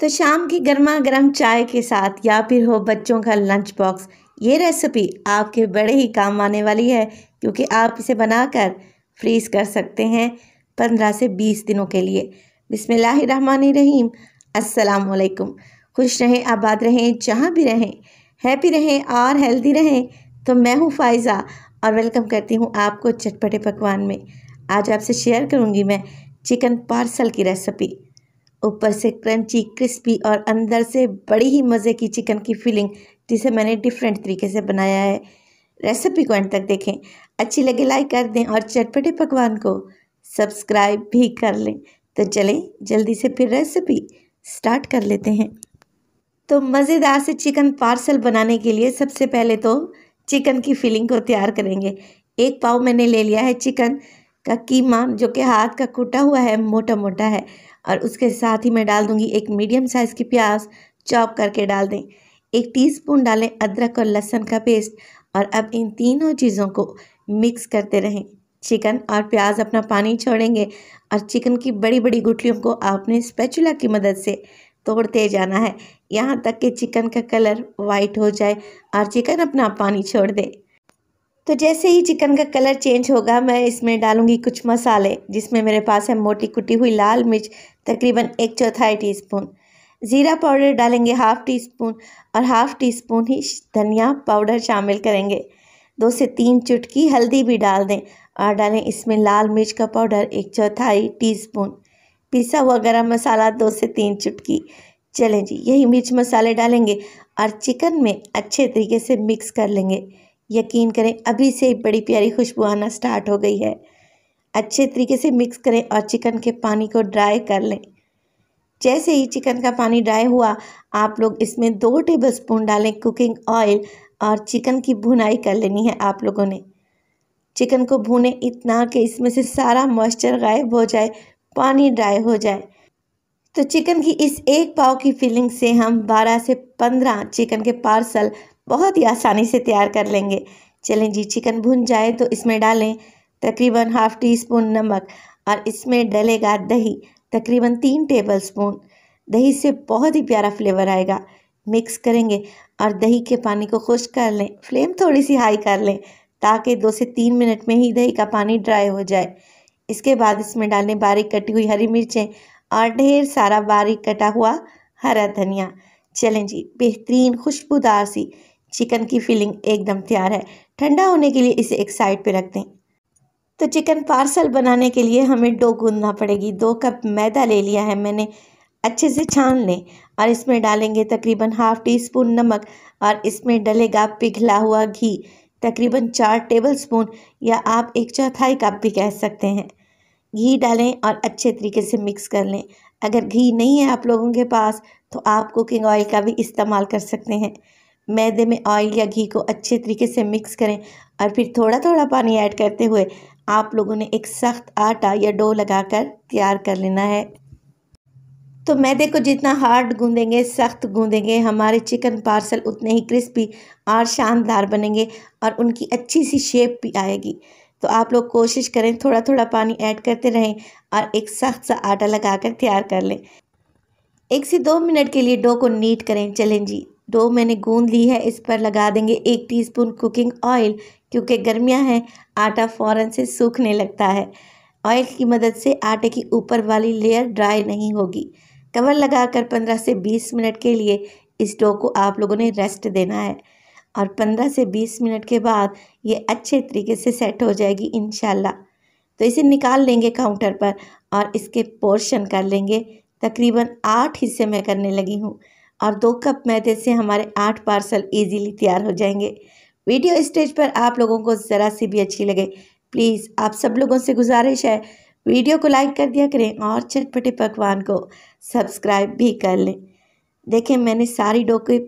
तो शाम की गर्मा गर्म चाय के साथ या फिर हो बच्चों का लंच बॉक्स ये रेसिपी आपके बड़े ही काम आने वाली है क्योंकि आप इसे बनाकर फ्रीज़ कर सकते हैं पंद्रह से बीस दिनों के लिए बिसमीम असलकम खुश रहें आबाद रहें जहाँ भी रहें हैप्पी रहें और हेल्दी रहें तो मैं हूँ फायज़ा और वेलकम करती हूँ आपको चटपटे पकवान में आज आपसे शेयर करूँगी मैं चिकन पार्सल की रेसिपी ऊपर से क्रंची क्रिस्पी और अंदर से बड़ी ही मज़े की चिकन की फीलिंग जिसे मैंने डिफरेंट तरीके से बनाया है रेसिपी को एंड तक देखें अच्छी लगे लाइक कर दें और चटपटे पकवान को सब्सक्राइब भी कर लें तो चलें जल्दी से फिर रेसिपी स्टार्ट कर लेते हैं तो मज़ेदार से चिकन पार्सल बनाने के लिए सबसे पहले तो चिकन की फिलिंग को तैयार करेंगे एक पाव मैंने ले लिया है चिकन का कीमा जो कि हाथ का कूटा हुआ है मोटा मोटा है और उसके साथ ही मैं डाल दूंगी एक मीडियम साइज़ की प्याज चॉप करके डाल दें एक टीस्पून डालें अदरक और लहसुन का पेस्ट और अब इन तीनों चीज़ों को मिक्स करते रहें चिकन और प्याज अपना पानी छोड़ेंगे और चिकन की बड़ी बड़ी गुटलियों को आपने स्पैचुला की मदद से तोड़ते जाना है यहाँ तक कि चिकन का कलर वाइट हो जाए और चिकन अपना पानी छोड़ दे तो जैसे ही चिकन का कलर चेंज होगा मैं इसमें डालूंगी कुछ मसाले जिसमें मेरे पास है मोटी कुटी हुई लाल मिर्च तकरीबन एक चौथाई टीस्पून ज़ीरा पाउडर डालेंगे हाफ़ टी स्पून और हाफ़ टी स्पून ही धनिया पाउडर शामिल करेंगे दो से तीन चुटकी हल्दी भी डाल दें और डालें इसमें लाल मिर्च का पाउडर एक चौथाई टी स्पून पिसा हुआ गर्म मसाला दो से तीन चुटकी चलें जी यही मिर्च मसाले डालेंगे और चिकन में अच्छे तरीके से मिक्स कर लेंगे यकीन करें अभी से ही बड़ी प्यारी खुशबू आना स्टार्ट हो गई है अच्छे तरीके से मिक्स करें और चिकन के पानी को ड्राई कर लें जैसे ही चिकन का पानी ड्राई हुआ आप लोग इसमें दो टेबल स्पून डालें कुकिंग ऑयल और चिकन की भुनाई कर लेनी है आप लोगों ने चिकन को भुने इतना कि इसमें से सारा मॉइस्चर गायब हो जाए पानी ड्राई हो जाए तो चिकन की इस एक पाव की फिलिंग से हम 12 से 15 चिकन के पार्सल बहुत ही आसानी से तैयार कर लेंगे चलें जी चिकन भुन जाए तो इसमें डालें तकरीबन हाफ़ टी स्पून नमक और इसमें डलेगा दही तकरीबन तीन टेबल स्पून दही से बहुत ही प्यारा फ्लेवर आएगा मिक्स करेंगे और दही के पानी को खुश कर लें फ्लेम थोड़ी सी हाई कर लें ताकि दो से तीन मिनट में ही दही का पानी ड्राई हो जाए इसके बाद इसमें डालें बारीक कटी हुई हरी मिर्चें और ढेर सारा बारीक कटा हुआ हरा धनिया चलें जी बेहतरीन खुशबूदार सी चिकन की फिलिंग एकदम तैयार है ठंडा होने के लिए इसे एक साइड पे रख दें तो चिकन पार्सल बनाने के लिए हमें डो गूंदना पड़ेगी दो कप मैदा ले लिया है मैंने अच्छे से छान लें और इसमें डालेंगे तकरीबन हाफ़ टी स्पून नमक और इसमें डलेगा पिघला हुआ घी तकरीबन चार टेबल स्पून या आप एक चौथाई कप भी कह सकते हैं घी डालें और अच्छे तरीके से मिक्स कर लें अगर घी नहीं है आप लोगों के पास तो आप कुकिंग ऑयल का भी इस्तेमाल कर सकते हैं मैदे में ऑयल या घी को अच्छे तरीके से मिक्स करें और फिर थोड़ा थोड़ा पानी ऐड करते हुए आप लोगों ने एक सख्त आटा या डो लगाकर तैयार कर लेना है तो मैदे को जितना हार्ड गूंदेंगे सख्त गूंदेंगे हमारे चिकन पार्सल उतने ही क्रिस्पी और शानदार बनेंगे और उनकी अच्छी सी शेप भी आएगी तो आप लोग कोशिश करें थोड़ा थोड़ा पानी ऐड करते रहें और एक सख्त सा आटा लगाकर तैयार कर लें एक से दो मिनट के लिए डो को नीट करें चलें जी डो मैंने गूंद ली है इस पर लगा देंगे एक टीस्पून कुकिंग ऑयल क्योंकि गर्मियाँ हैं आटा फ़ौरन से सूखने लगता है ऑयल की मदद से आटे की ऊपर वाली लेयर ड्राई नहीं होगी कवर लगाकर 15 से 20 मिनट के लिए इस डो को आप लोगों ने रेस्ट देना है और 15 से 20 मिनट के बाद ये अच्छे तरीके से सेट हो जाएगी इन तो इसे निकाल लेंगे काउंटर पर और इसके पोर्शन कर लेंगे तकरीबन आठ हिस्से मैं करने लगी हूँ और दो कप मैदे से हमारे आठ पार्सल इजीली तैयार हो जाएंगे वीडियो स्टेज पर आप लोगों को ज़रा सी भी अच्छी लगे प्लीज़ आप सब लोगों से गुजारिश है वीडियो को लाइक कर दिया करें और चटपटे पकवान को सब्सक्राइब भी कर लें देखें मैंने सारी डो के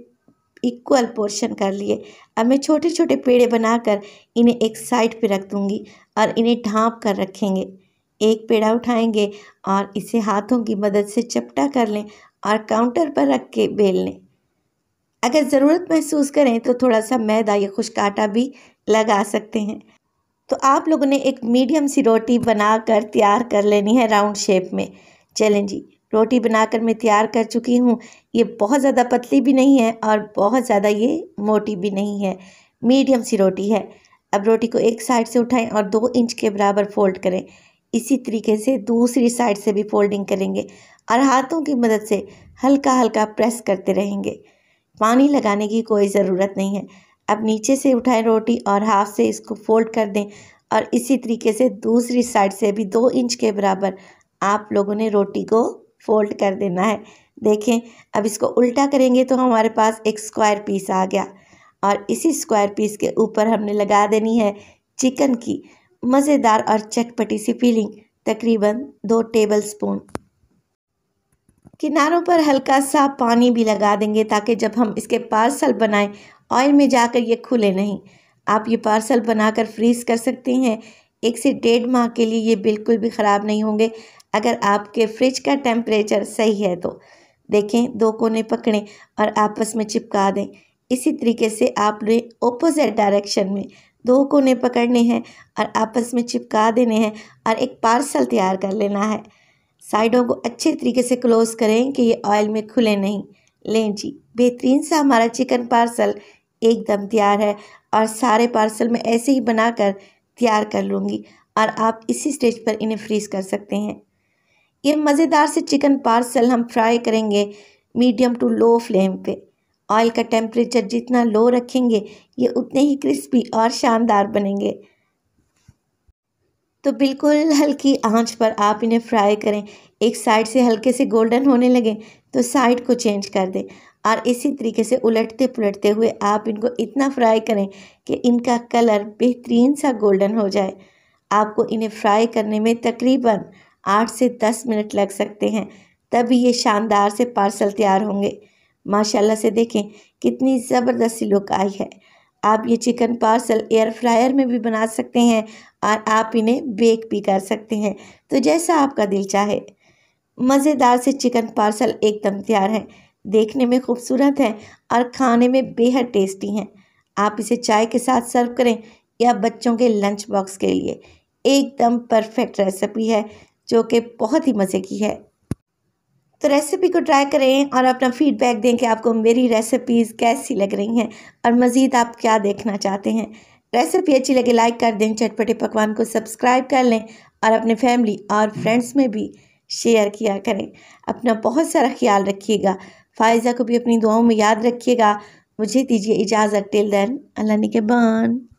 इक्वल पोर्शन कर लिए अब मैं छोटे छोटे पेड़े बनाकर इन्हें एक साइड पर रख दूँगी और इन्हें ढाँप कर रखेंगे एक पेड़ा उठाएंगे और इसे हाथों की मदद से चपटा कर लें और काउंटर पर रख के बेल लें अगर ज़रूरत महसूस करें तो थोड़ा सा मैदा या खुश्क आटा भी लगा सकते हैं तो आप लोगों ने एक मीडियम सी रोटी बनाकर तैयार कर लेनी है राउंड शेप में चलें जी रोटी बनाकर मैं तैयार कर चुकी हूँ ये बहुत ज़्यादा पतली भी नहीं है और बहुत ज़्यादा ये मोटी भी नहीं है मीडियम सी रोटी है अब रोटी को एक साइड से उठाएं और दो इंच के बराबर फोल्ड करें इसी तरीके से दूसरी साइड से भी फोल्डिंग करेंगे और हाथों की मदद से हल्का हल्का प्रेस करते रहेंगे पानी लगाने की कोई ज़रूरत नहीं है अब नीचे से उठाएं रोटी और हाफ से इसको फोल्ड कर दें और इसी तरीके से दूसरी साइड से भी दो इंच के बराबर आप लोगों ने रोटी को फोल्ड कर देना है देखें अब इसको उल्टा करेंगे तो हमारे पास एक स्क्वायर पीस आ गया और इसी स्क्वायर पीस के ऊपर हमने लगा देनी है चिकन की मज़ेदार और चटपटी सी फीलिंग तकरीबन दो टेबल स्पून किनारों पर हल्का सा पानी भी लगा देंगे ताकि जब हम इसके पार्सल बनाएं ऑयल में जाकर ये खुले नहीं आप ये पार्सल बनाकर फ्रीज़ कर सकते हैं एक से डेढ़ माह के लिए ये बिल्कुल भी ख़राब नहीं होंगे अगर आपके फ्रिज का टेम्परेचर सही है तो देखें दो कोने पकड़ें और आपस में चिपका दें इसी तरीके से आपने ओपोजिट डायरेक्शन में दो कोने पकड़ने हैं और आपस में चिपका देने हैं और एक पार्सल तैयार कर लेना है साइडों को अच्छे तरीके से क्लोज करें कि ये ऑयल में खुले नहीं लें जी बेहतरीन सा हमारा चिकन पार्सल एकदम तैयार है और सारे पार्सल मैं ऐसे ही बनाकर तैयार कर लूँगी और आप इसी स्टेज पर इन्हें फ्रीज कर सकते हैं ये मज़ेदार से चिकन पार्सल हम फ्राई करेंगे मीडियम टू लो फ्लेम पे ऑयल का टेम्परेचर जितना लो रखेंगे ये उतने ही क्रिस्पी और शानदार बनेंगे तो बिल्कुल हल्की आंच पर आप इन्हें फ्राई करें एक साइड से हल्के से गोल्डन होने लगे तो साइड को चेंज कर दें और इसी तरीके से उलटते पुलटते हुए आप इनको इतना फ्राई करें कि इनका कलर बेहतरीन सा गोल्डन हो जाए आपको इन्हें फ्राई करने में तकरीबन आठ से दस मिनट लग सकते हैं तभी ये शानदार से पार्सल तैयार होंगे माशाल्लाह से देखें कितनी ज़बरदस्ती लुक आई है आप ये चिकन पार्सल एयर फ्रायर में भी बना सकते हैं और आप इन्हें बेक भी कर सकते हैं तो जैसा आपका दिल चाहे मज़ेदार से चिकन पार्सल एकदम तैयार है देखने में खूबसूरत है और खाने में बेहद टेस्टी हैं आप इसे चाय के साथ सर्व करें या बच्चों के लंच बॉक्स के लिए एकदम परफेक्ट रेसिपी है जो कि बहुत ही मज़े की है तो रेसिपी को ट्राई करें और अपना फीडबैक दें कि आपको मेरी रेसिपीज़ कैसी लग रही हैं और मज़ीद आप क्या देखना चाहते हैं रेसिपी अच्छी लगे लाइक कर दें चटपटे पकवान को सब्सक्राइब कर लें और अपने फैमिली और फ्रेंड्स में भी शेयर किया करें अपना बहुत सारा ख्याल रखिएगा फायज़ा को भी अपनी दुआओं में याद रखिएगा मुझे दीजिए इजाज़त टिल देन अल्लाह बान